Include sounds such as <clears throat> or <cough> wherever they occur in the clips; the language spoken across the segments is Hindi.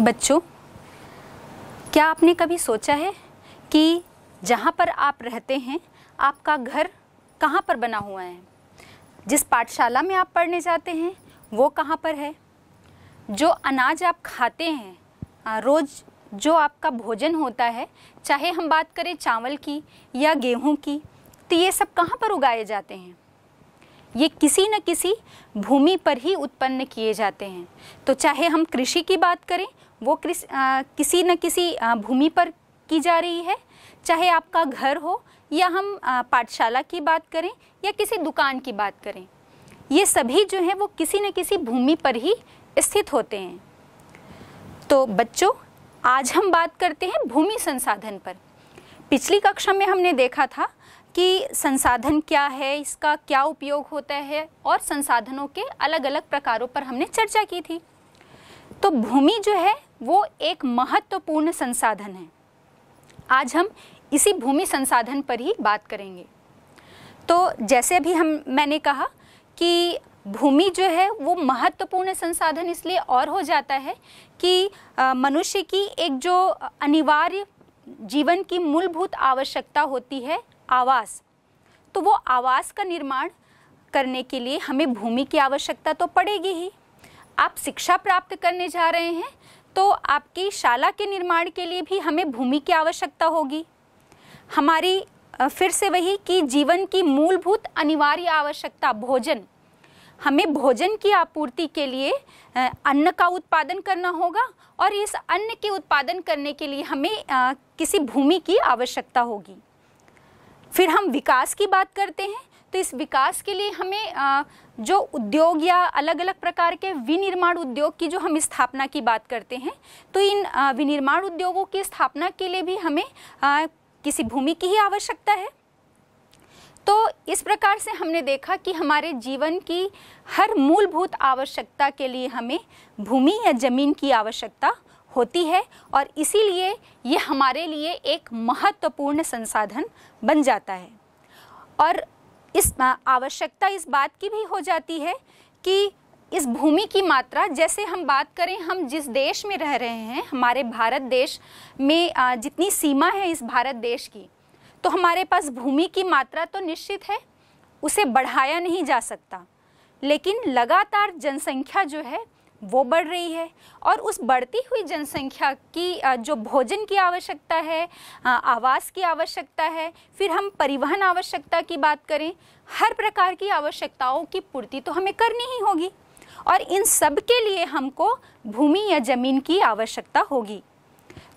बच्चों क्या आपने कभी सोचा है कि जहाँ पर आप रहते हैं आपका घर कहाँ पर बना हुआ है जिस पाठशाला में आप पढ़ने जाते हैं वो कहाँ पर है जो अनाज आप खाते हैं रोज़ जो आपका भोजन होता है चाहे हम बात करें चावल की या गेहूं की तो ये सब कहाँ पर उगाए जाते हैं ये किसी न किसी भूमि पर ही उत्पन्न किए जाते हैं तो चाहे हम कृषि की बात करें वो किस किसी न किसी भूमि पर की जा रही है चाहे आपका घर हो या हम पाठशाला की बात करें या किसी दुकान की बात करें ये सभी जो हैं वो किसी न किसी भूमि पर ही स्थित होते हैं तो बच्चों आज हम बात करते हैं भूमि संसाधन पर पिछली कक्षा में हमने देखा था कि संसाधन क्या है इसका क्या उपयोग होता है और संसाधनों के अलग अलग प्रकारों पर हमने चर्चा की थी तो भूमि जो है वो एक महत्वपूर्ण संसाधन है आज हम इसी भूमि संसाधन पर ही बात करेंगे तो जैसे भी हम मैंने कहा कि भूमि जो है वो महत्वपूर्ण संसाधन इसलिए और हो जाता है कि मनुष्य की एक जो अनिवार्य जीवन की मूलभूत आवश्यकता होती है आवास तो वो आवास का निर्माण करने के लिए हमें भूमि की आवश्यकता तो पड़ेगी ही आप शिक्षा प्राप्त करने जा रहे हैं तो आपकी शाला के निर्माण के लिए भी हमें भूमि की आवश्यकता होगी हमारी फिर से वही कि जीवन की मूलभूत अनिवार्य आवश्यकता भोजन हमें भोजन की आपूर्ति के लिए अन्न का उत्पादन करना होगा और इस अन्न के उत्पादन करने के लिए हमें किसी भूमि की आवश्यकता होगी फिर हम विकास की बात करते हैं तो इस विकास के लिए हमें जो उद्योग या अलग अलग प्रकार के विनिर्माण उद्योग की जो हम स्थापना की बात करते हैं तो इन विनिर्माण उद्योगों की स्थापना के लिए भी हमें किसी भूमि की ही आवश्यकता है तो इस प्रकार से हमने देखा कि हमारे जीवन की हर मूलभूत आवश्यकता के लिए हमें भूमि या ज़मीन की आवश्यकता होती है और इसीलिए ये हमारे लिए एक महत्वपूर्ण संसाधन बन जाता है और इस आवश्यकता इस बात की भी हो जाती है कि इस भूमि की मात्रा जैसे हम बात करें हम जिस देश में रह रहे हैं हमारे भारत देश में जितनी सीमा है इस भारत देश की तो हमारे पास भूमि की मात्रा तो निश्चित है उसे बढ़ाया नहीं जा सकता लेकिन लगातार जनसंख्या जो है वो बढ़ रही है और उस बढ़ती हुई जनसंख्या की जो भोजन की आवश्यकता है आवास की आवश्यकता है फिर हम परिवहन आवश्यकता की बात करें हर प्रकार की आवश्यकताओं की पूर्ति तो हमें करनी ही होगी और इन सब के लिए हमको भूमि या ज़मीन की आवश्यकता होगी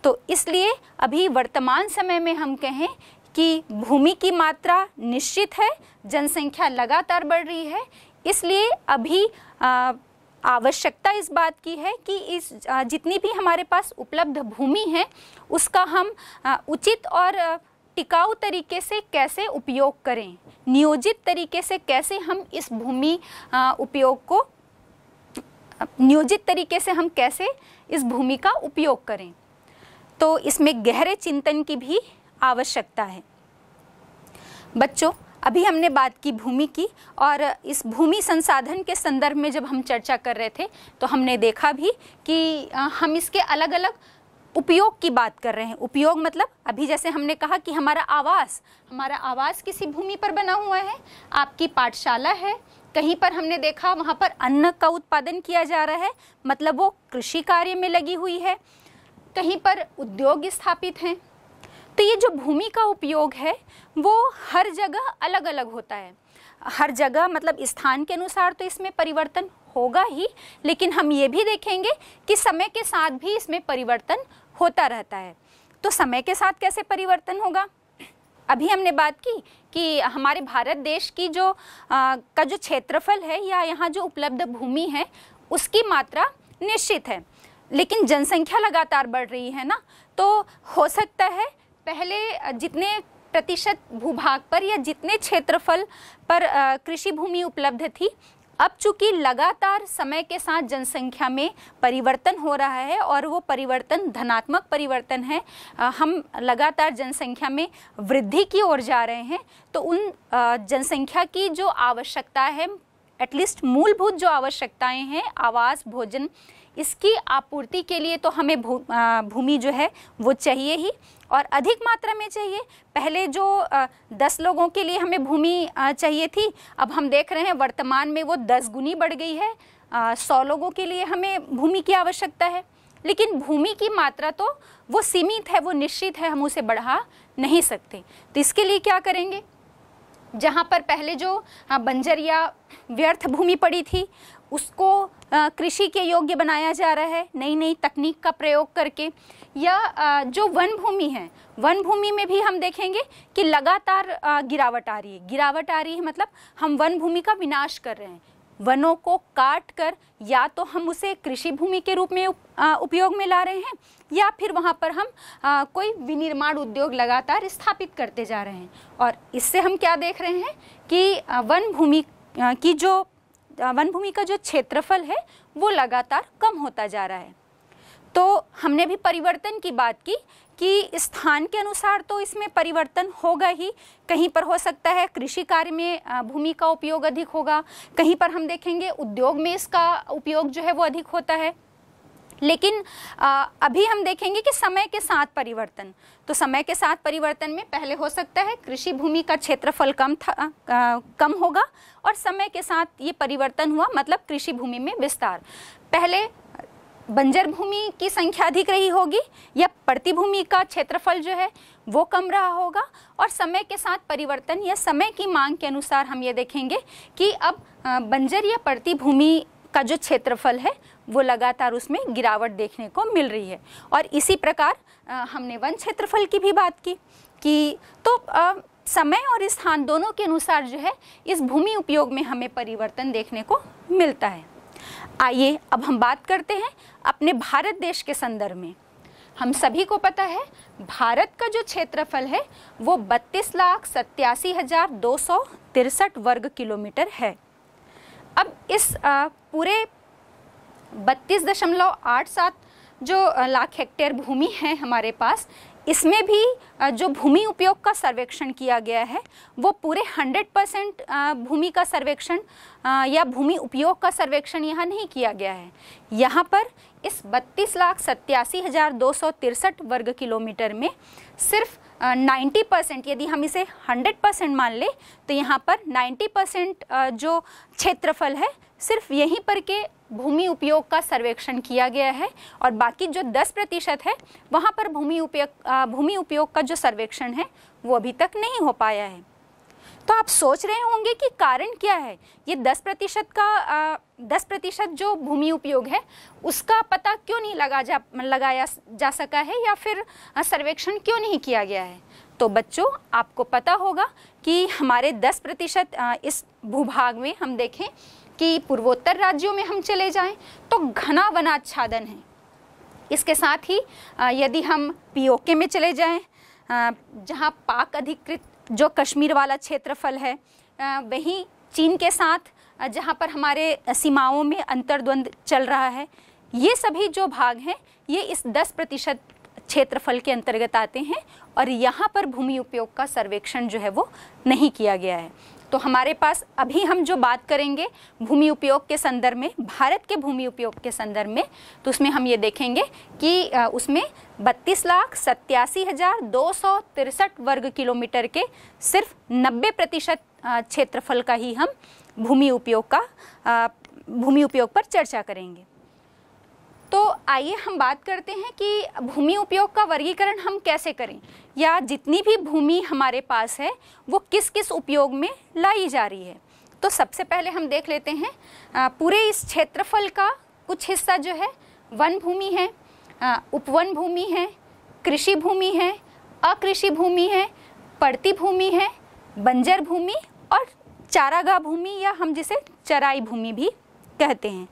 तो इसलिए अभी वर्तमान समय में हम कहें कि भूमि की मात्रा निश्चित है जनसंख्या लगातार बढ़ रही है इसलिए अभी आ, आवश्यकता इस बात की है कि इस जितनी भी हमारे पास उपलब्ध भूमि है उसका हम उचित और टिकाऊ तरीके से कैसे उपयोग करें नियोजित तरीके से कैसे हम इस भूमि उपयोग को नियोजित तरीके से हम कैसे इस भूमि का उपयोग करें तो इसमें गहरे चिंतन की भी आवश्यकता है बच्चों अभी हमने बात की भूमि की और इस भूमि संसाधन के संदर्भ में जब हम चर्चा कर रहे थे तो हमने देखा भी कि हम इसके अलग अलग उपयोग की बात कर रहे हैं उपयोग मतलब अभी जैसे हमने कहा कि हमारा आवास हमारा आवास किसी भूमि पर बना हुआ है आपकी पाठशाला है कहीं पर हमने देखा वहाँ पर अन्न का उत्पादन किया जा रहा है मतलब वो कृषि कार्य में लगी हुई है कहीं पर उद्योग स्थापित हैं तो ये जो भूमि का उपयोग है वो हर जगह अलग अलग होता है हर जगह मतलब स्थान के अनुसार तो इसमें परिवर्तन होगा ही लेकिन हम ये भी देखेंगे कि समय के साथ भी इसमें परिवर्तन होता रहता है तो समय के साथ कैसे परिवर्तन होगा अभी हमने बात की कि हमारे भारत देश की जो आ, का जो क्षेत्रफल है या यहाँ जो उपलब्ध भूमि है उसकी मात्रा निश्चित है लेकिन जनसंख्या लगातार बढ़ रही है ना तो हो सकता है पहले जितने प्रतिशत भूभाग पर या जितने क्षेत्रफल पर कृषि भूमि उपलब्ध थी अब चूंकि लगातार समय के साथ जनसंख्या में परिवर्तन हो रहा है और वो परिवर्तन धनात्मक परिवर्तन है हम लगातार जनसंख्या में वृद्धि की ओर जा रहे हैं तो उन जनसंख्या की जो आवश्यकता है एटलीस्ट मूलभूत जो आवश्यकताएं हैं आवास भोजन इसकी आपूर्ति के लिए तो हमें भू, भूमि जो है वो चाहिए ही और अधिक मात्रा में चाहिए पहले जो आ, दस लोगों के लिए हमें भूमि चाहिए थी अब हम देख रहे हैं वर्तमान में वो दस गुनी बढ़ गई है आ, सौ लोगों के लिए हमें भूमि की आवश्यकता है लेकिन भूमि की मात्रा तो वो सीमित है वो निश्चित है हम उसे बढ़ा नहीं सकते तो इसके लिए क्या करेंगे जहाँ पर पहले जो हाँ, बंजर या व्यर्थ भूमि पड़ी थी उसको कृषि के योग्य बनाया जा रहा है नई नई तकनीक का प्रयोग करके या जो वन भूमि है वन भूमि में भी हम देखेंगे कि लगातार गिरावट आ रही है गिरावट आ रही है मतलब हम वन भूमि का विनाश कर रहे हैं वनों को काट कर या तो हम उसे कृषि भूमि के रूप में उपयोग में ला रहे हैं या फिर वहाँ पर हम कोई विनिर्माण उद्योग लगातार स्थापित करते जा रहे हैं और इससे हम क्या देख रहे हैं कि वन भूमि की जो वन भूमि का जो क्षेत्रफल है वो लगातार कम होता जा रहा है तो हमने भी परिवर्तन की बात की कि स्थान के अनुसार तो इसमें परिवर्तन होगा ही कहीं पर हो सकता है कृषि कार्य में भूमि का उपयोग अधिक होगा कहीं पर हम देखेंगे उद्योग में इसका उपयोग जो है वो अधिक होता है लेकिन आ, अभी हम देखेंगे कि समय के साथ परिवर्तन तो समय के साथ परिवर्तन में पहले हो सकता है कृषि भूमि का क्षेत्रफल कम था आ, कम होगा और समय के साथ ये परिवर्तन हुआ मतलब कृषि भूमि में विस्तार पहले बंजर भूमि की संख्या अधिक रही होगी या प्रतिभूमि का क्षेत्रफल जो है वो कम रहा होगा और समय के साथ परिवर्तन या समय की मांग के अनुसार हम ये देखेंगे कि अब बंजर या प्रतिभूमि का जो क्षेत्रफल है वो लगातार उसमें गिरावट देखने को मिल रही है और इसी प्रकार आ, हमने वन क्षेत्रफल की भी बात की कि तो आ, समय और स्थान दोनों के अनुसार जो है इस भूमि उपयोग में हमें परिवर्तन देखने को मिलता है आइए अब हम बात करते हैं अपने भारत देश के संदर्भ में हम सभी को पता है भारत का जो क्षेत्रफल है वो बत्तीस लाख सत्यासी हज़ार दो सौ तिरसठ वर्ग किलोमीटर है अब इस पूरे बत्तीस दशमलव आठ सात जो लाख हेक्टेयर भूमि है हमारे पास इसमें भी जो भूमि उपयोग का सर्वेक्षण किया गया है वो पूरे 100 परसेंट भूमि का सर्वेक्षण या भूमि उपयोग का सर्वेक्षण यहाँ नहीं किया गया है यहाँ पर इस बत्तीस लाख सत्यासी हज़ार दो सौ तिरसठ वर्ग किलोमीटर में सिर्फ 90 परसेंट यदि हम इसे 100 परसेंट मान लें तो यहाँ पर 90 परसेंट जो क्षेत्रफल है सिर्फ यहीं पर के भूमि उपयोग का सर्वेक्षण किया गया है और बाकी जो 10 प्रतिशत है वहाँ पर भूमि उपयोग भूमि उपयोग का जो सर्वेक्षण है वो अभी तक नहीं हो पाया है तो आप सोच रहे होंगे कि कारण क्या है ये 10 प्रतिशत का आ, 10 प्रतिशत जो भूमि उपयोग है उसका पता क्यों नहीं लगा जा लगाया जा सका है या फिर सर्वेक्षण क्यों नहीं किया गया है तो बच्चों आपको पता होगा कि हमारे 10 प्रतिशत इस भूभाग में हम देखें कि पूर्वोत्तर राज्यों में हम चले जाएं तो घना वनाच्छादन है इसके साथ ही यदि हम पीओके में चले जाएं जहां पाक अधिकृत जो कश्मीर वाला क्षेत्रफल है वहीं चीन के साथ जहां पर हमारे सीमाओं में अंतर्द्वंद चल रहा है ये सभी जो भाग हैं ये इस 10 प्रतिशत क्षेत्रफल के अंतर्गत आते हैं और यहाँ पर भूमि उपयोग का सर्वेक्षण जो है वो नहीं किया गया है तो हमारे पास अभी हम जो बात करेंगे भूमि उपयोग के संदर्भ में भारत के भूमि उपयोग के संदर्भ में तो उसमें हम ये देखेंगे कि उसमें बत्तीस लाख सत्यासी हज़ार दो सौ तिरसठ वर्ग किलोमीटर के सिर्फ नब्बे प्रतिशत क्षेत्रफल का ही हम भूमि उपयोग का भूमि उपयोग पर चर्चा करेंगे तो आइए हम बात करते हैं कि भूमि उपयोग का वर्गीकरण हम कैसे करें या जितनी भी भूमि हमारे पास है वो किस किस उपयोग में लाई जा रही है तो सबसे पहले हम देख लेते हैं पूरे इस क्षेत्रफल का कुछ हिस्सा जो है वन भूमि है उपवन भूमि है कृषि भूमि है अकृषि भूमि है पड़ती भूमि है बंजर भूमि और चारागाह भूमि या हम जिसे चराई भूमि भी कहते हैं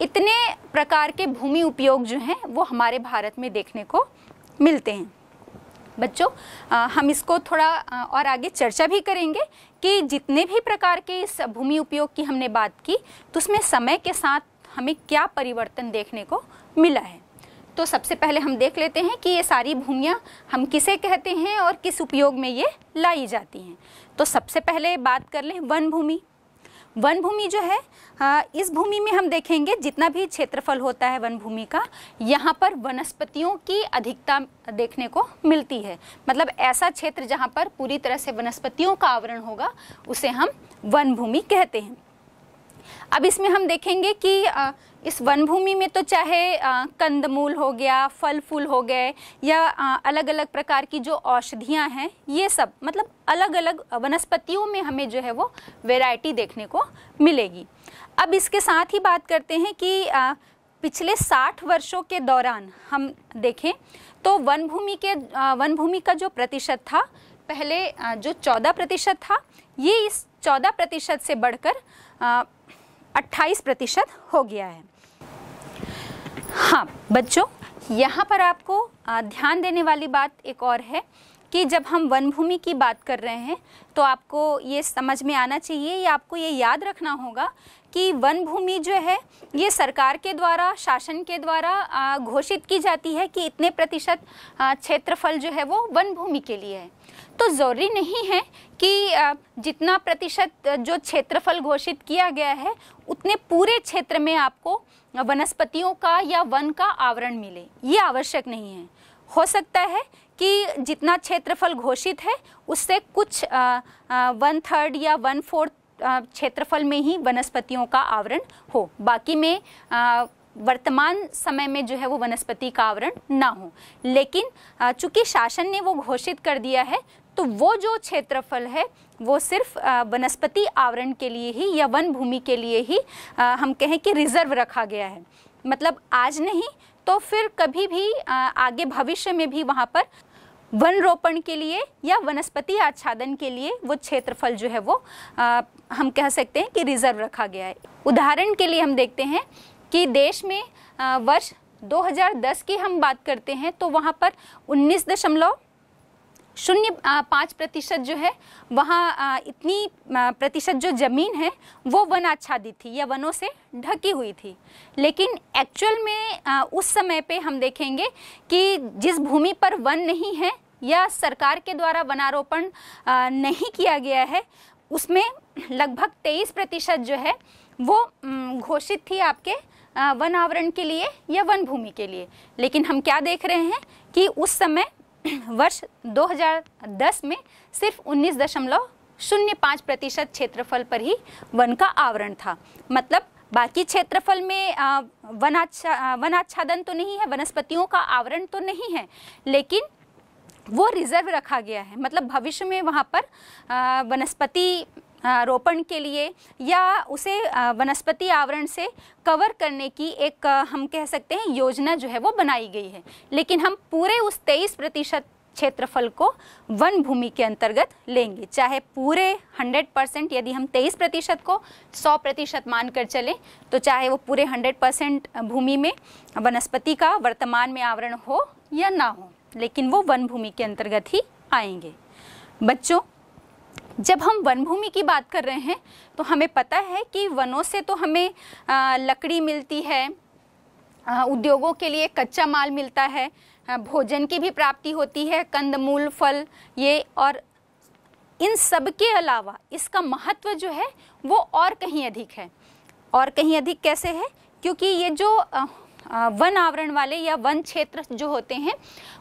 इतने प्रकार के भूमि उपयोग जो हैं वो हमारे भारत में देखने को मिलते हैं बच्चों हम इसको थोड़ा और आगे चर्चा भी करेंगे कि जितने भी प्रकार के इस भूमि उपयोग की हमने बात की तो उसमें समय के साथ हमें क्या परिवर्तन देखने को मिला है तो सबसे पहले हम देख लेते हैं कि ये सारी भूमियाँ हम किसे कहते हैं और किस उपयोग में ये लाई जाती हैं तो सबसे पहले बात कर लें वन भूमि वन भूमि जो है आ, इस भूमि में हम देखेंगे जितना भी क्षेत्रफल होता है वन भूमि का यहाँ पर वनस्पतियों की अधिकता देखने को मिलती है मतलब ऐसा क्षेत्र जहाँ पर पूरी तरह से वनस्पतियों का आवरण होगा उसे हम वन भूमि कहते हैं अब इसमें हम देखेंगे कि इस वन भूमि में तो चाहे कंदमूल हो गया फल फूल हो गए या आ, अलग अलग प्रकार की जो औषधियाँ हैं ये सब मतलब अलग अलग वनस्पतियों में हमें जो है वो वैरायटी देखने को मिलेगी अब इसके साथ ही बात करते हैं कि आ, पिछले 60 वर्षों के दौरान हम देखें तो वन भूमि के वन भूमि का जो प्रतिशत था पहले जो 14 प्रतिशत था ये इस 14 प्रतिशत से बढ़कर 28 प्रतिशत हो गया है हाँ बच्चों यहाँ पर आपको ध्यान देने वाली बात एक और है कि जब हम वन भूमि की बात कर रहे हैं तो आपको ये समझ में आना चाहिए या आपको ये याद रखना होगा कि वन भूमि जो है ये सरकार के द्वारा शासन के द्वारा घोषित की जाती है कि इतने प्रतिशत क्षेत्रफल जो है वो वन भूमि के लिए है तो ज़रूरी नहीं है कि जितना प्रतिशत जो क्षेत्रफल घोषित किया गया है उतने पूरे क्षेत्र में आपको वनस्पतियों का या वन का आवरण मिले ये आवश्यक नहीं है हो सकता है कि जितना क्षेत्रफल घोषित है उससे कुछ आ, आ, वन थर्ड या वन फोर्थ क्षेत्रफल में ही वनस्पतियों का आवरण हो बाकी में आ, वर्तमान समय में जो है वो वनस्पति का आवरण ना हो लेकिन चूंकि शासन ने वो घोषित कर दिया है तो वो जो क्षेत्रफल है वो सिर्फ वनस्पति आवरण के लिए ही या वन भूमि के लिए ही हम कहें कि रिजर्व रखा गया है मतलब आज नहीं तो फिर कभी भी आगे भविष्य में भी वहाँ पर वन रोपण के लिए या वनस्पति आच्छादन के लिए वो क्षेत्रफल जो है वो हम कह सकते हैं कि रिजर्व रखा गया है उदाहरण के लिए हम देखते हैं कि देश में वर्ष 2010 की हम बात करते हैं तो वहाँ पर उन्नीस दशमलव शून्य पाँच प्रतिशत जो है वहाँ इतनी प्रतिशत जो ज़मीन है वो वन आच्छादित थी या वनों से ढकी हुई थी लेकिन एक्चुअल में उस समय पे हम देखेंगे कि जिस भूमि पर वन नहीं है या सरकार के द्वारा वनारोपण नहीं किया गया है उसमें लगभग तेईस प्रतिशत जो है वो घोषित थी आपके वन आवरण के लिए या वन भूमि के लिए लेकिन हम क्या देख रहे हैं कि उस समय <clears throat> वर्ष 2010 में सिर्फ उन्नीस दशमलव शून्य पाँच प्रतिशत क्षेत्रफल पर ही वन का आवरण था मतलब बाकी क्षेत्रफल में वनाच्छा वनाच्छादन तो नहीं है वनस्पतियों का आवरण तो नहीं है लेकिन वो रिजर्व रखा गया है मतलब भविष्य में वहाँ पर वनस्पति रोपण के लिए या उसे वनस्पति आवरण से कवर करने की एक हम कह सकते हैं योजना जो है वो बनाई गई है लेकिन हम पूरे उस तेईस प्रतिशत क्षेत्रफल को वन भूमि के अंतर्गत लेंगे चाहे पूरे 100 परसेंट यदि हम 23 प्रतिशत को 100 प्रतिशत मान कर चलें तो चाहे वो पूरे 100 परसेंट भूमि में वनस्पति का वर्तमान में आवरण हो या ना हो लेकिन वो वन भूमि के अंतर्गत ही आएंगे बच्चों जब हम वन भूमि की बात कर रहे हैं तो हमें पता है कि वनों से तो हमें लकड़ी मिलती है उद्योगों के लिए कच्चा माल मिलता है भोजन की भी प्राप्ति होती है कंदमूल फल ये और इन सब के अलावा इसका महत्व जो है वो और कहीं अधिक है और कहीं अधिक कैसे है क्योंकि ये जो वन आवरण वाले या वन क्षेत्र जो होते हैं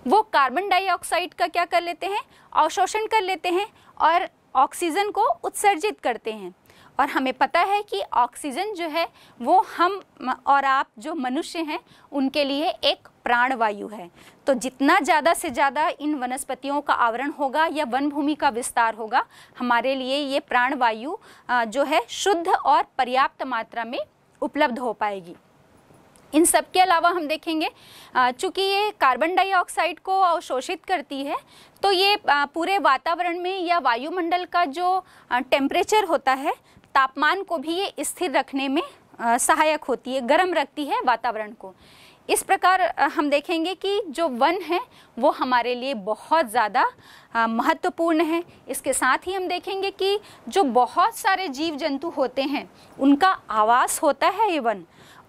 वो कार्बन डाइऑक्साइड का क्या कर लेते हैं अवशोषण कर लेते हैं और ऑक्सीजन को उत्सर्जित करते हैं और हमें पता है कि ऑक्सीजन जो है वो हम और आप जो मनुष्य हैं उनके लिए एक प्राणवायु है तो जितना ज़्यादा से ज़्यादा इन वनस्पतियों का आवरण होगा या वन भूमि का विस्तार होगा हमारे लिए ये प्राणवायु जो है शुद्ध और पर्याप्त मात्रा में उपलब्ध हो पाएगी इन सब के अलावा हम देखेंगे चूंकि ये कार्बन डाइऑक्साइड को अवशोषित करती है तो ये पूरे वातावरण में या वायुमंडल का जो टेम्परेचर होता है तापमान को भी ये स्थिर रखने में सहायक होती है गर्म रखती है वातावरण को इस प्रकार हम देखेंगे कि जो वन है वो हमारे लिए बहुत ज़्यादा महत्वपूर्ण है इसके साथ ही हम देखेंगे कि जो बहुत सारे जीव जंतु होते हैं उनका आवास होता है ये वन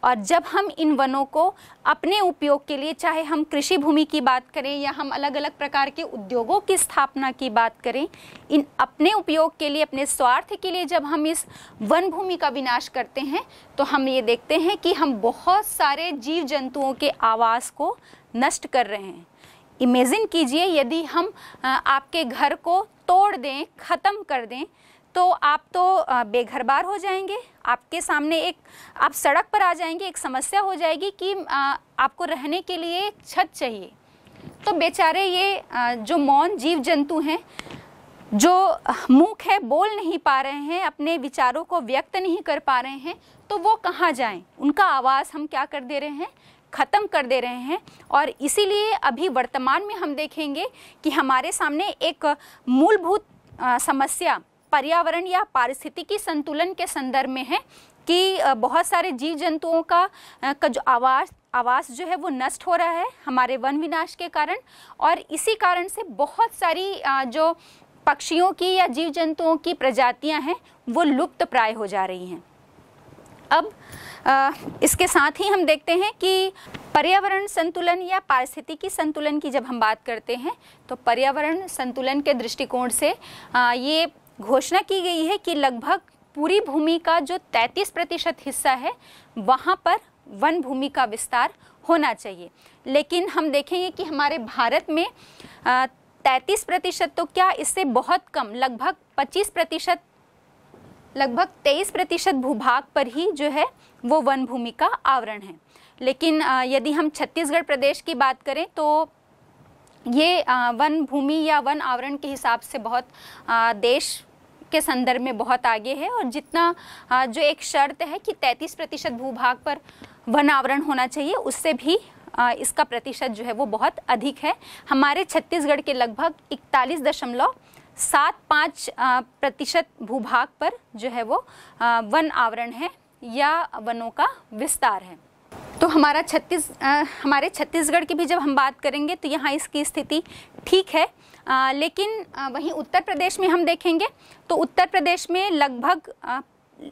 और जब हम इन वनों को अपने उपयोग के लिए चाहे हम कृषि भूमि की बात करें या हम अलग अलग प्रकार के उद्योगों की स्थापना की बात करें इन अपने उपयोग के लिए अपने स्वार्थ के लिए जब हम इस वन भूमि का विनाश करते हैं तो हम ये देखते हैं कि हम बहुत सारे जीव जंतुओं के आवास को नष्ट कर रहे हैं इमेजिन कीजिए यदि हम आपके घर को तोड़ दें ख़त्म कर दें तो आप तो बेघरबार हो जाएंगे आपके सामने एक आप सड़क पर आ जाएंगे एक समस्या हो जाएगी कि आपको रहने के लिए छत चाहिए तो बेचारे ये जो मौन जीव जंतु हैं जो मूक है बोल नहीं पा रहे हैं अपने विचारों को व्यक्त नहीं कर पा रहे हैं तो वो कहाँ जाएं उनका आवाज़ हम क्या कर दे रहे हैं ख़त्म कर दे रहे हैं और इसीलिए अभी वर्तमान में हम देखेंगे कि हमारे सामने एक मूलभूत समस्या पर्यावरण या पारिस्थितिकी संतुलन के संदर्भ में है कि बहुत सारे जीव जंतुओं का का जो आवास आवास जो है वो नष्ट हो रहा है हमारे वन विनाश के कारण और इसी कारण से बहुत सारी जो पक्षियों की या जीव जंतुओं की प्रजातियां हैं वो लुप्त प्राय हो जा रही हैं अब इसके साथ ही हम देखते हैं कि पर्यावरण संतुलन या पारिस्थितिकी संतुलन की जब हम बात करते हैं तो पर्यावरण संतुलन के दृष्टिकोण से ये घोषणा की गई है कि लगभग पूरी भूमि का जो 33 प्रतिशत हिस्सा है वहाँ पर वन भूमि का विस्तार होना चाहिए लेकिन हम देखेंगे कि हमारे भारत में तैंतीस प्रतिशत तो क्या इससे बहुत कम लगभग 25 प्रतिशत लगभग 23 प्रतिशत भूभाग पर ही जो है वो वन भूमि का आवरण है लेकिन यदि हम छत्तीसगढ़ प्रदेश की बात करें तो ये वन भूमि या वन आवरण के हिसाब से बहुत देश के संदर्भ में बहुत आगे है और जितना जो एक शर्त है कि 33 प्रतिशत भूभाग पर वनावरण होना चाहिए उससे भी इसका प्रतिशत जो है वो बहुत अधिक है हमारे छत्तीसगढ़ के लगभग इकतालीस दशमलव सात पाँच प्रतिशत भूभाग पर जो है वो वन आवरण है या वनों का विस्तार है तो हमारा छत्तीस हमारे छत्तीसगढ़ की भी जब हम बात करेंगे तो यहाँ इसकी स्थिति ठीक है आ, लेकिन आ, वहीं उत्तर प्रदेश में हम देखेंगे तो उत्तर प्रदेश में लगभग आ,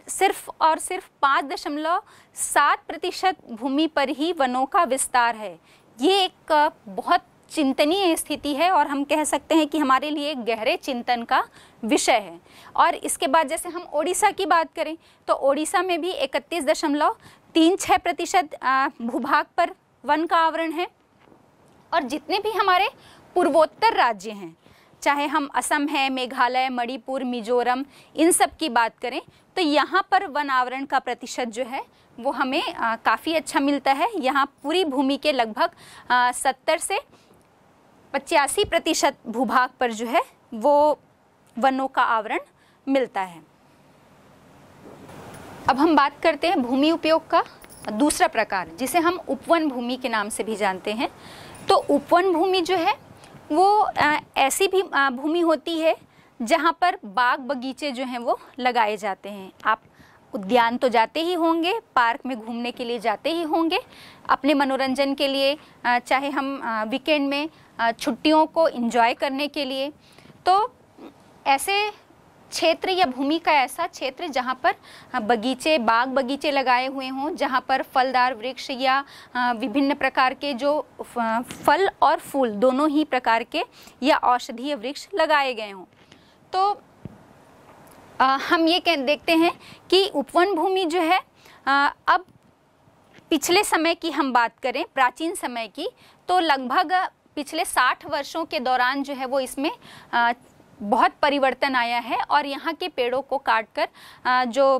सिर्फ और सिर्फ पाँच दशमलव सात प्रतिशत भूमि पर ही वनों का विस्तार है ये एक बहुत चिंतनीय स्थिति है और हम कह सकते हैं कि हमारे लिए गहरे चिंतन का विषय है और इसके बाद जैसे हम ओडिशा की बात करें तो ओडिशा में भी इकतीस दशमलव तीन छः प्रतिशत भूभाग पर वन का आवरण है और जितने भी हमारे पूर्वोत्तर राज्य हैं चाहे हम असम है मेघालय मणिपुर मिजोरम इन सब की बात करें तो यहाँ पर वन आवरण का प्रतिशत जो है वो हमें काफ़ी अच्छा मिलता है यहाँ पूरी भूमि के लगभग सत्तर से पचासी प्रतिशत भूभाग पर जो है वो वनों का आवरण मिलता है अब हम बात करते हैं भूमि उपयोग का दूसरा प्रकार जिसे हम उपवन भूमि के नाम से भी जानते हैं तो उपवन भूमि जो है वो आ, ऐसी भी भूमि होती है जहाँ पर बाग बगीचे जो हैं वो लगाए जाते हैं आप उद्यान तो जाते ही होंगे पार्क में घूमने के लिए जाते ही होंगे अपने मनोरंजन के लिए चाहे हम वीकेंड में छुट्टियों को इंजॉय करने के लिए तो ऐसे क्षेत्र या भूमि का ऐसा क्षेत्र जहाँ पर हाँ, बगीचे बाग बगीचे लगाए हुए हों जहाँ पर फलदार वृक्ष या हाँ, विभिन्न प्रकार के जो फल और फूल दोनों ही प्रकार के या औषधीय वृक्ष लगाए गए हों तो आ, हम ये कह देखते हैं कि उपवन भूमि जो है आ, अब पिछले समय की हम बात करें प्राचीन समय की तो लगभग पिछले 60 वर्षों के दौरान जो है वो इसमें बहुत परिवर्तन आया है और यहाँ के पेड़ों को काटकर जो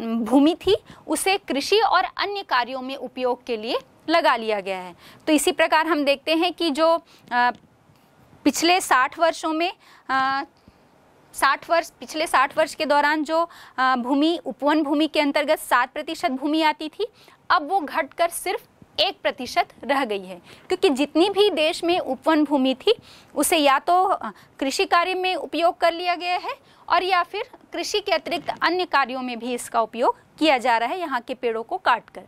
भूमि थी उसे कृषि और अन्य कार्यों में उपयोग के लिए लगा लिया गया है तो इसी प्रकार हम देखते हैं कि जो पिछले साठ वर्षों में साठ वर्ष पिछले साठ वर्ष के दौरान जो भूमि उपवन भूमि के अंतर्गत सात प्रतिशत भूमि आती थी अब वो घटकर सिर्फ एक प्रतिशत रह गई है क्योंकि जितनी भी देश में उपवन भूमि थी उसे या तो कृषि कार्य में उपयोग कर लिया गया है और या फिर कृषि के अतिरिक्त अन्य कार्यों में भी इसका उपयोग किया जा रहा है यहाँ के पेड़ों को काट कर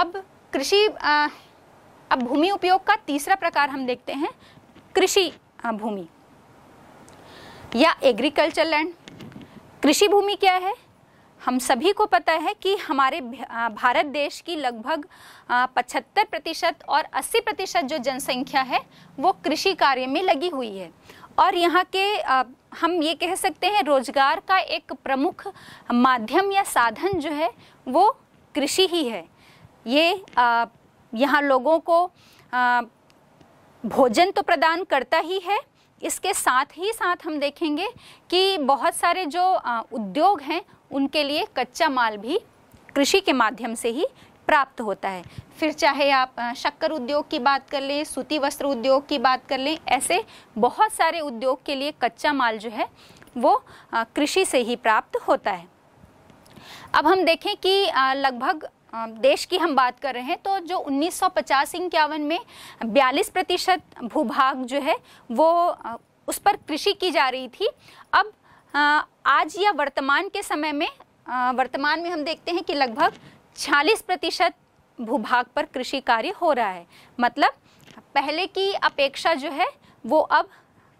अब कृषि अब भूमि उपयोग का तीसरा प्रकार हम देखते हैं कृषि भूमि या एग्रीकल्चर लैंड कृषि भूमि क्या है हम सभी को पता है कि हमारे भारत देश की लगभग 75 प्रतिशत और 80 प्रतिशत जो जनसंख्या है वो कृषि कार्य में लगी हुई है और यहाँ के हम ये कह सकते हैं रोजगार का एक प्रमुख माध्यम या साधन जो है वो कृषि ही है ये यहाँ लोगों को भोजन तो प्रदान करता ही है इसके साथ ही साथ हम देखेंगे कि बहुत सारे जो उद्योग हैं उनके लिए कच्चा माल भी कृषि के माध्यम से ही प्राप्त होता है फिर चाहे आप शक्कर उद्योग की बात कर लें सूती वस्त्र उद्योग की बात कर लें ऐसे बहुत सारे उद्योग के लिए कच्चा माल जो है वो कृषि से ही प्राप्त होता है अब हम देखें कि लगभग देश की हम बात कर रहे हैं तो जो उन्नीस सौ इक्यावन में 42 प्रतिशत भूभाग जो है वो उस पर कृषि की जा रही थी आज या वर्तमान के समय में वर्तमान में हम देखते हैं कि लगभग छियालीस प्रतिशत भूभाग पर कृषि कार्य हो रहा है मतलब पहले की अपेक्षा जो है वो अब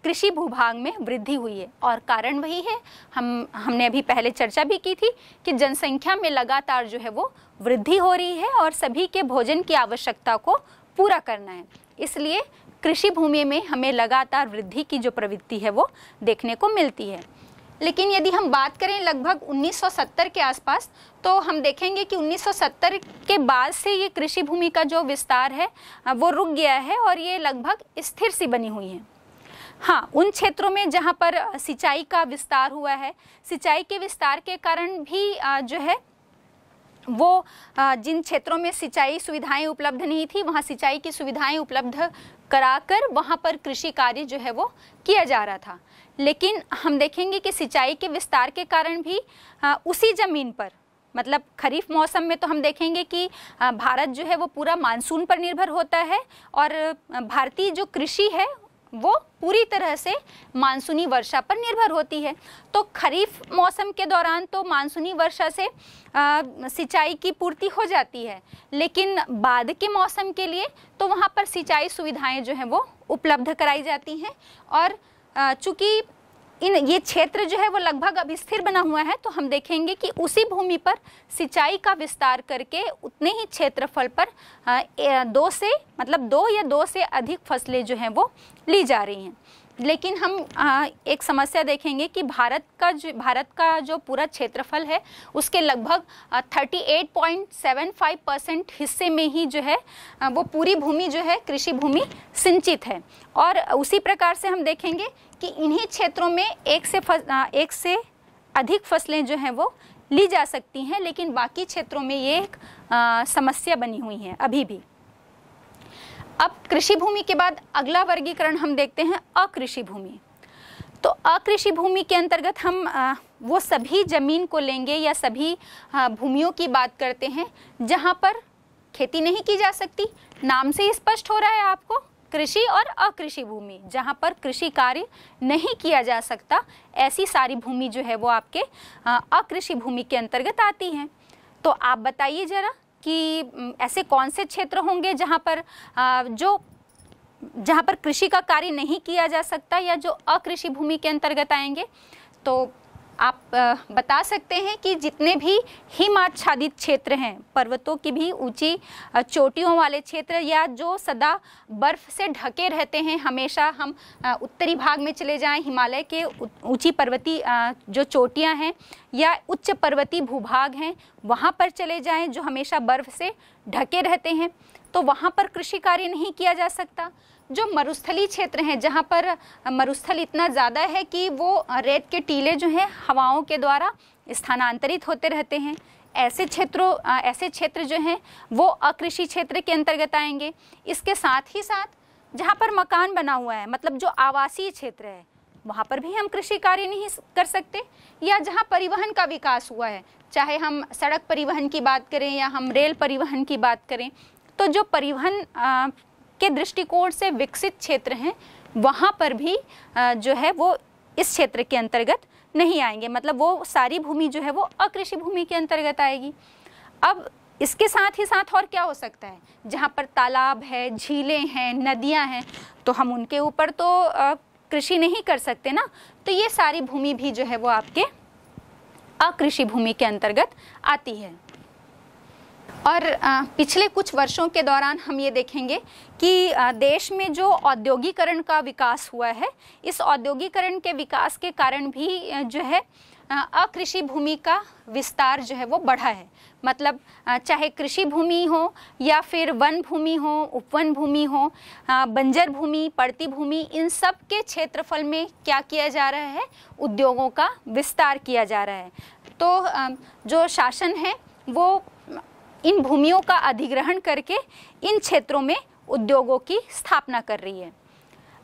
कृषि भूभाग में वृद्धि हुई है और कारण वही है हम हमने अभी पहले चर्चा भी की थी कि जनसंख्या में लगातार जो है वो वृद्धि हो रही है और सभी के भोजन की आवश्यकता को पूरा करना है इसलिए कृषि भूमि में हमें लगातार वृद्धि की जो प्रवृत्ति है वो देखने को मिलती है लेकिन यदि हम बात करें लगभग 1970 के आसपास तो हम देखेंगे कि 1970 के बाद से ये कृषि भूमि का जो विस्तार है वो रुक गया है और ये लगभग स्थिर सी बनी हुई है हाँ उन क्षेत्रों में जहाँ पर सिंचाई का विस्तार हुआ है सिंचाई के विस्तार के कारण भी जो है वो जिन क्षेत्रों में सिंचाई सुविधाएं उपलब्ध नहीं थी वहाँ सिंचाई की सुविधाएं उपलब्ध कराकर वहाँ पर कृषि कार्य जो है वो किया जा रहा था लेकिन हम देखेंगे कि सिंचाई के विस्तार के कारण भी उसी ज़मीन पर मतलब खरीफ मौसम में तो हम देखेंगे कि भारत जो है वो पूरा मानसून पर निर्भर होता है और भारतीय जो कृषि है वो पूरी तरह से मानसूनी वर्षा पर निर्भर होती है तो खरीफ मौसम के दौरान तो मानसूनी वर्षा से सिंचाई की पूर्ति हो जाती है लेकिन बाद के मौसम के लिए तो वहाँ पर सिंचाई सुविधाएं जो हैं वो उपलब्ध कराई जाती हैं और चूंकि इन ये क्षेत्र जो है वो लगभग अब स्थिर बना हुआ है तो हम देखेंगे कि उसी भूमि पर सिंचाई का विस्तार करके उतने ही क्षेत्रफल पर दो से मतलब दो या दो से अधिक फसलें जो हैं वो ली जा रही हैं लेकिन हम आ, एक समस्या देखेंगे कि भारत का जो भारत का जो पूरा क्षेत्रफल है उसके लगभग 38.75 परसेंट हिस्से में ही जो है वो पूरी भूमि जो है कृषि भूमि सिंचित है और उसी प्रकार से हम देखेंगे कि इन्हीं क्षेत्रों में एक से फस, एक से अधिक फसलें जो हैं वो ली जा सकती हैं लेकिन बाकी क्षेत्रों में ये एक आ, समस्या बनी हुई है अभी भी अब कृषि भूमि के बाद अगला वर्गीकरण हम देखते हैं अकृषि भूमि तो अकृषि भूमि के अंतर्गत हम वो सभी ज़मीन को लेंगे या सभी भूमियों की बात करते हैं जहाँ पर खेती नहीं की जा सकती नाम से ही स्पष्ट हो रहा है आपको कृषि और अकृषि भूमि जहाँ पर कृषि कार्य नहीं किया जा सकता ऐसी सारी भूमि जो है वो आपके अकृषि भूमि के अंतर्गत आती है तो आप बताइए ज़रा कि ऐसे कौन से क्षेत्र होंगे जहाँ पर जो जहाँ पर कृषि का कार्य नहीं किया जा सकता या जो अकृषि भूमि के अंतर्गत आएंगे तो आप बता सकते हैं कि जितने भी हिमाच्छादित क्षेत्र हैं पर्वतों की भी ऊंची चोटियों वाले क्षेत्र या जो सदा बर्फ़ से ढके रहते हैं हमेशा हम उत्तरी भाग में चले जाएं हिमालय के ऊंची पर्वती जो चोटियां हैं या उच्च पर्वतीय भूभाग हैं वहाँ पर चले जाएं जो हमेशा बर्फ़ से ढके रहते हैं तो वहाँ पर कृषि कार्य नहीं किया जा सकता जो मरुस्थली क्षेत्र हैं जहाँ पर मरुस्थल इतना ज़्यादा है कि वो रेत के टीले जो हैं हवाओं के द्वारा स्थानांतरित होते रहते हैं ऐसे क्षेत्रों ऐसे क्षेत्र जो हैं वो अकृषि क्षेत्र के अंतर्गत आएंगे इसके साथ ही साथ जहाँ पर मकान बना हुआ है मतलब जो आवासीय क्षेत्र है वहाँ पर भी हम कृषि कार्य नहीं कर सकते या जहाँ परिवहन का विकास हुआ है चाहे हम सड़क परिवहन की बात करें या हम रेल परिवहन की बात करें तो जो परिवहन के दृष्टिकोण से विकसित क्षेत्र हैं वहाँ पर भी जो है वो इस क्षेत्र के अंतर्गत नहीं आएंगे मतलब वो सारी भूमि जो है वो अकृषि भूमि के अंतर्गत आएगी अब इसके साथ ही साथ और क्या हो सकता है जहाँ पर तालाब है झीलें हैं नदियाँ हैं तो हम उनके ऊपर तो कृषि नहीं कर सकते ना तो ये सारी भूमि भी जो है वो आपके अकृषि भूमि के अंतर्गत आती है और पिछले कुछ वर्षों के दौरान हम ये देखेंगे कि देश में जो औद्योगिकरण का विकास हुआ है इस औद्योगिकरण के विकास के कारण भी जो है अकृषि भूमि का विस्तार जो है वो बढ़ा है मतलब चाहे कृषि भूमि हो या फिर वन भूमि हो उपवन भूमि हो बंजर भूमि पड़ती भूमि इन सब के क्षेत्रफल में क्या किया जा रहा है उद्योगों का विस्तार किया जा रहा है तो जो शासन है वो इन भूमियों का अधिग्रहण करके इन क्षेत्रों में उद्योगों की स्थापना कर रही है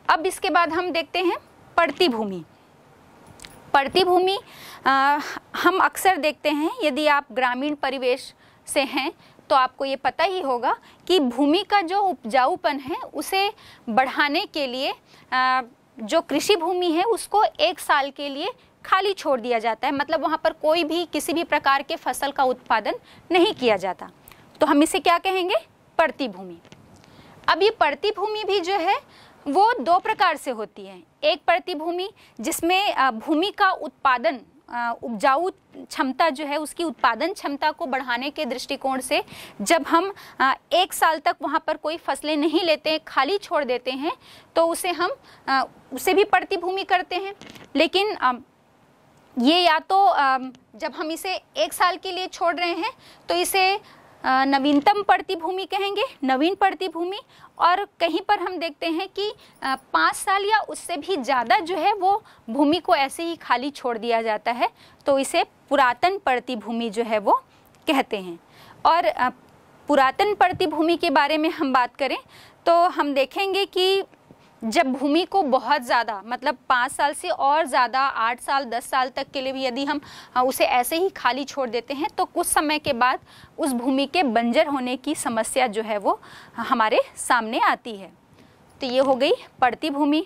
अब इसके बाद हम देखते हैं पड़ती भूमि पड़ती भूमि हम अक्सर देखते हैं यदि आप ग्रामीण परिवेश से हैं तो आपको ये पता ही होगा कि भूमि का जो उपजाऊपन है उसे बढ़ाने के लिए आ, जो कृषि भूमि है उसको एक साल के लिए खाली छोड़ दिया जाता है मतलब वहाँ पर कोई भी किसी भी प्रकार के फसल का उत्पादन नहीं किया जाता तो हम इसे क्या कहेंगे पड़ती भूमि अब ये पड़ती भूमि भी जो है वो दो प्रकार से होती है एक पड़ती भूमि जिसमें भूमि का उत्पादन उपजाऊ क्षमता जो है उसकी उत्पादन क्षमता को बढ़ाने के दृष्टिकोण से जब हम एक साल तक वहाँ पर कोई फसलें नहीं लेते हैं खाली छोड़ देते हैं तो उसे हम उसे भी पड़ती भूमि करते हैं लेकिन ये या तो जब हम इसे एक साल के लिए छोड़ रहे हैं तो इसे नवीनतम प्रतिभूमि कहेंगे नवीन प्रतिभूमि और कहीं पर हम देखते हैं कि पाँच साल या उससे भी ज़्यादा जो है वो भूमि को ऐसे ही खाली छोड़ दिया जाता है तो इसे पुरातन प्रतिभूमि जो है वो कहते हैं और पुरातन प्रतिभूमि के बारे में हम बात करें तो हम देखेंगे कि जब भूमि को बहुत ज़्यादा मतलब पाँच साल से और ज़्यादा आठ साल दस साल तक के लिए भी यदि हम हाँ, उसे ऐसे ही खाली छोड़ देते हैं तो कुछ समय के बाद उस भूमि के बंजर होने की समस्या जो है वो हमारे सामने आती है तो ये हो गई पड़ती भूमि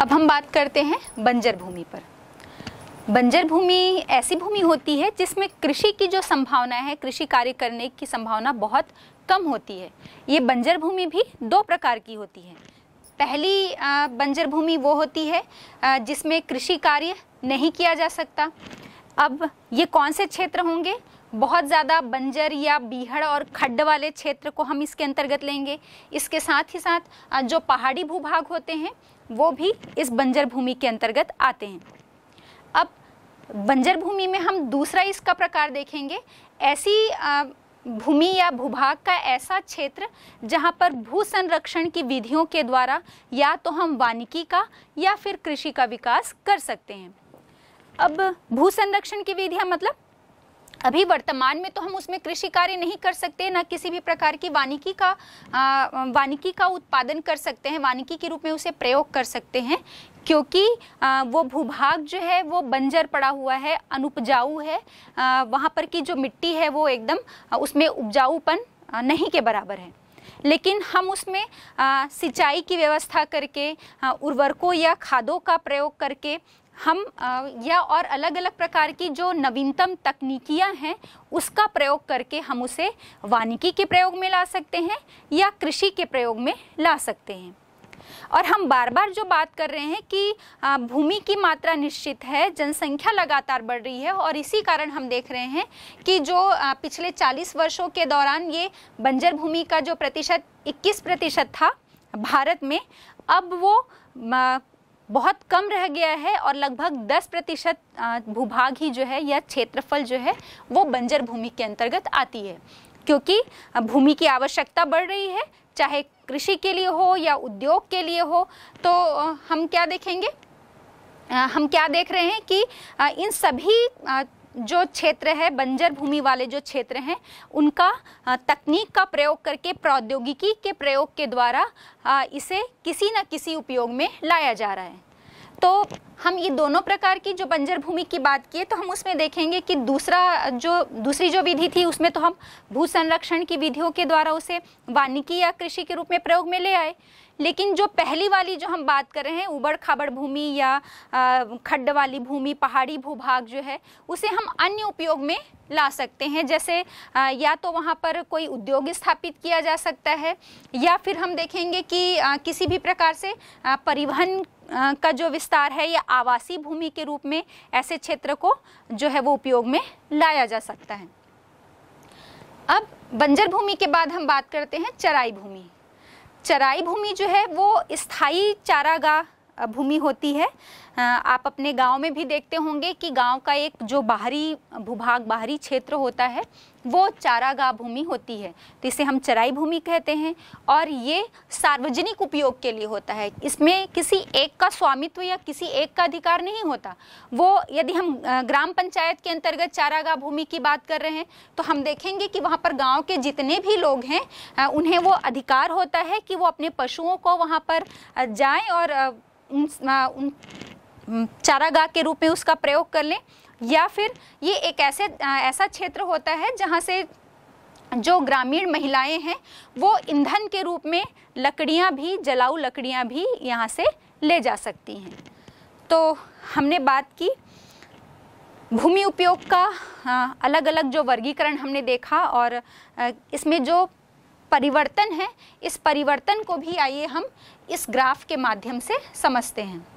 अब हम बात करते हैं बंजर भूमि पर बंजर भूमि ऐसी भूमि होती है जिसमें कृषि की जो संभावना है कृषि कार्य करने की संभावना बहुत कम होती है ये बंजर भूमि भी दो प्रकार की होती है पहली बंजर भूमि वो होती है जिसमें कृषि कार्य नहीं किया जा सकता अब ये कौन से क्षेत्र होंगे बहुत ज़्यादा बंजर या बीहड़ और खड्ड वाले क्षेत्र को हम इसके अंतर्गत लेंगे इसके साथ ही साथ जो पहाड़ी भूभाग होते हैं वो भी इस बंजर भूमि के अंतर्गत आते हैं अब बंजर भूमि में हम दूसरा इसका प्रकार देखेंगे ऐसी भूमि या भूभाग का ऐसा क्षेत्र जहाँ पर भू संरक्षण की विधियों के द्वारा या तो हम वानिकी का या फिर कृषि का विकास कर सकते हैं अब भू संरक्षण की विधियाँ मतलब अभी वर्तमान में तो हम उसमें कृषि कार्य नहीं कर सकते ना किसी भी प्रकार की वानिकी का वानिकी का उत्पादन कर सकते हैं वानिकी के रूप में उसे प्रयोग कर सकते हैं क्योंकि आ, वो भूभाग जो है वो बंजर पड़ा हुआ है अनुपजाऊ है आ, वहाँ पर की जो मिट्टी है वो एकदम उसमें उपजाऊपन नहीं के बराबर है लेकिन हम उसमें सिंचाई की व्यवस्था करके उर्वरकों या खादों का प्रयोग करके हम या और अलग अलग प्रकार की जो नवीनतम तकनीकियां हैं उसका प्रयोग करके हम उसे वानिकी के प्रयोग में ला सकते हैं या कृषि के प्रयोग में ला सकते हैं और हम बार बार जो बात कर रहे हैं कि भूमि की मात्रा निश्चित है जनसंख्या लगातार बढ़ रही है और इसी कारण हम देख रहे हैं कि जो पिछले 40 वर्षों के दौरान ये बंजर भूमि का जो प्रतिशत 21 प्रतिशत था भारत में अब वो बहुत कम रह गया है और लगभग 10 प्रतिशत भूभाग ही जो है या क्षेत्रफल जो है वो बंजर भूमि के अंतर्गत आती है क्योंकि भूमि की आवश्यकता बढ़ रही है चाहे कृषि के लिए हो या उद्योग के लिए हो तो हम क्या देखेंगे हम क्या देख रहे हैं कि इन सभी जो क्षेत्र है बंजर भूमि वाले जो क्षेत्र हैं उनका तकनीक का प्रयोग करके प्रौद्योगिकी के प्रयोग के द्वारा इसे किसी न किसी उपयोग में लाया जा रहा है तो हम ये दोनों प्रकार की जो बंजर भूमि की बात की तो हम उसमें देखेंगे कि दूसरा जो दूसरी जो विधि थी उसमें तो हम भू संरक्षण की विधियों के द्वारा उसे वानिकी या कृषि के रूप में प्रयोग में ले आए लेकिन जो पहली वाली जो हम बात कर रहे हैं उबड़ खाबड़ भूमि या खड्ड वाली भूमि पहाड़ी भूभाग जो है उसे हम अन्य उपयोग में ला सकते हैं जैसे या तो वहाँ पर कोई उद्योग स्थापित किया जा सकता है या फिर हम देखेंगे कि किसी भी प्रकार से परिवहन का जो विस्तार है या आवासीय भूमि के रूप में ऐसे क्षेत्र को जो है वो उपयोग में लाया जा सकता है अब बंजर भूमि के बाद हम बात करते हैं चराई भूमि चराई भूमि जो है वो स्थाई चारागाह भूमि होती है आप अपने गांव में भी देखते होंगे कि गांव का एक जो बाहरी भूभाग बाहरी क्षेत्र होता है वो चारागाह भूमि होती है तो इसे हम चराई भूमि कहते हैं और ये सार्वजनिक उपयोग के लिए होता है इसमें किसी एक का स्वामित्व या किसी एक का अधिकार नहीं होता वो यदि हम ग्राम पंचायत के अंतर्गत चारागाह भूमि की बात कर रहे हैं तो हम देखेंगे कि वहाँ पर गाँव के जितने भी लोग हैं उन्हें वो अधिकार होता है कि वो अपने पशुओं को वहाँ पर जाएँ और उन उन चारागाह के रूप में उसका प्रयोग कर लें या फिर ये एक ऐसे ऐसा क्षेत्र होता है जहाँ से जो ग्रामीण महिलाएं हैं वो ईंधन के रूप में लकड़ियाँ भी जलाऊ लकड़ियाँ भी यहाँ से ले जा सकती हैं तो हमने बात की भूमि उपयोग का अलग अलग जो वर्गीकरण हमने देखा और इसमें जो परिवर्तन है इस परिवर्तन को भी आइए हम इस ग्राफ के माध्यम से समझते हैं